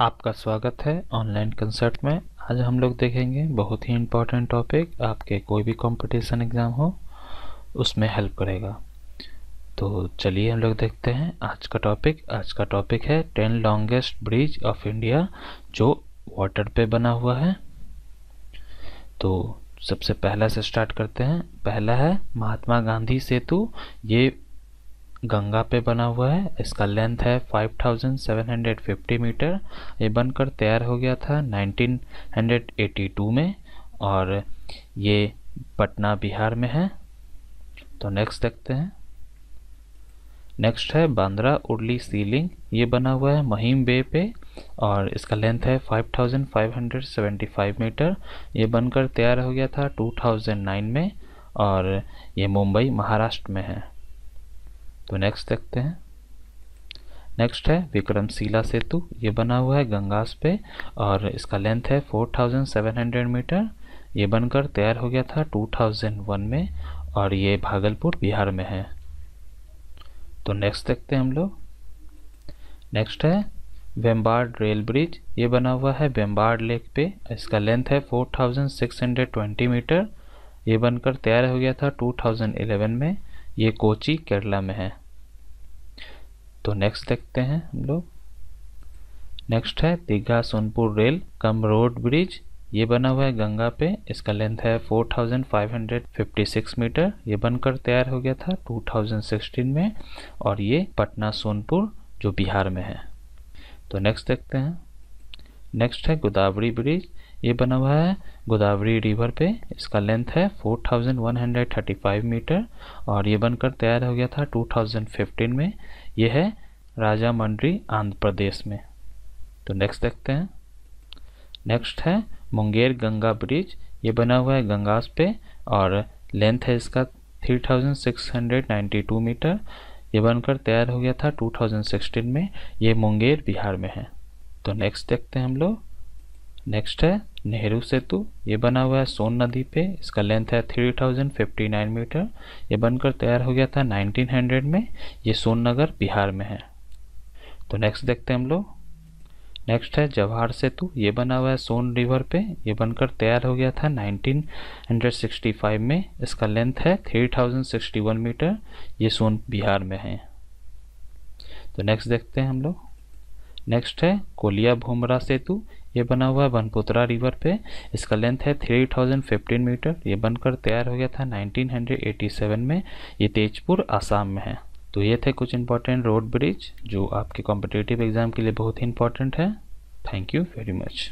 आपका स्वागत है ऑनलाइन कंसर्ट में आज हम लोग देखेंगे बहुत ही इम्पोर्टेंट टॉपिक आपके कोई भी कंपटीशन एग्ज़ाम हो उसमें हेल्प करेगा तो चलिए हम लोग देखते हैं आज का टॉपिक आज का टॉपिक है ten longest bridge of India जो वाटर पे बना हुआ है तो सबसे पहला से स्टार्ट करते हैं पहला है महात्मा गांधी सेतु ये गंगा पे बना हुआ है इसका लेंथ है 5750 मीटर ये बनकर तैयार हो गया था 1982 में और ये पटना बिहार में है तो नेक्स्ट देखते हैं नेक्स्ट है बांद्रा उर्ली सीलिंग ये बना हुआ है महीम बे पे और इसका लेंथ है 5575 मीटर ये बनकर तैयार हो गया था 2009 में और ये मुंबई महाराष्ट्र में है तो नेक्स्ट देखते हैं नेक्स्ट है विक्रमशिला सेतु ये बना हुआ है गंगास पे और इसका लेंथ है 4700 मीटर ये बनकर तैयार हो गया था 2001 में और ये भागलपुर बिहार में है तो नेक्स्ट देखते हैं हम लोग नेक्स्ट है वेम्बार्ड रेल ब्रिज ये बना हुआ है वेम्बार्ड लेक पे इसका लेंथ है 4620 मीटर ये बनकर तैयार हो गया था 2011 में ये कोची केरला में है तो नेक्स्ट देखते हैं हम लोग नेक्स्ट है Digha Sonpur rail cum road bridge ये बना हुआ है गंगा पे इसका लेंथ है 4556 मीटर ये बनकर तैयार हो गया था 2016 में और ये पटना सोनपुर जो बिहार में है तो नेक्स्ट देखते हैं नेक्स्ट है गोदावरी ब्रिज ये बना हुआ है गोदावरी रिवर पे इसका लेंथ है 4135 मीटर और ये बनकर तैयार हो गया था 2015 में ये है राजा मंडी आंध्र प्रदेश में तो नेक्स्ट देखते हैं नेक्स्ट है मुंगेर गंगा ब्रिज ये बना हुआ है गंगास पे और लेंथ है इसका 3692 मीटर ये बनकर तैयार हो गया था 2016 में ये मुंगेर बिहार में है तो नेक्स्ट देखते हैं हम लोग नेक्स्ट है नेहरू सेतु ये बना हुआ है सोन नदी पे इसका लेंथ है 3059 मीटर ये बनकर तैयार हो गया था 1900 में ये सोननगर बिहार में है तो नेक्स्ट देखते हैं हम लोग नेक्स्ट है जवाहर सेतु ये बना हुआ है सोन रिवर पे ये बनकर तैयार हो गया था 1965 में इसका लेंथ है 3061 मीटर ये सोन बिहार में है तो नेक्स्ट देखते हैं हम लोग नेक्स्ट है कोलिया भूमरा सेतु ये बना हुआ है बनपुत्रा रिवर पे इसका लेंथ है थ्री थाउजेंड फिफ्टीन मीटर ये बनकर तैयार हो गया था नाइनटीन हंड्रेड एटी सेवन में ये तेजपुर आसाम में है तो ये थे कुछ इंपॉर्टेंट रोड ब्रिज जो आपके कॉम्पिटेटिव एग्ज़ाम के लिए बहुत ही इंपॉर्टेंट है थैंक यू वेरी मच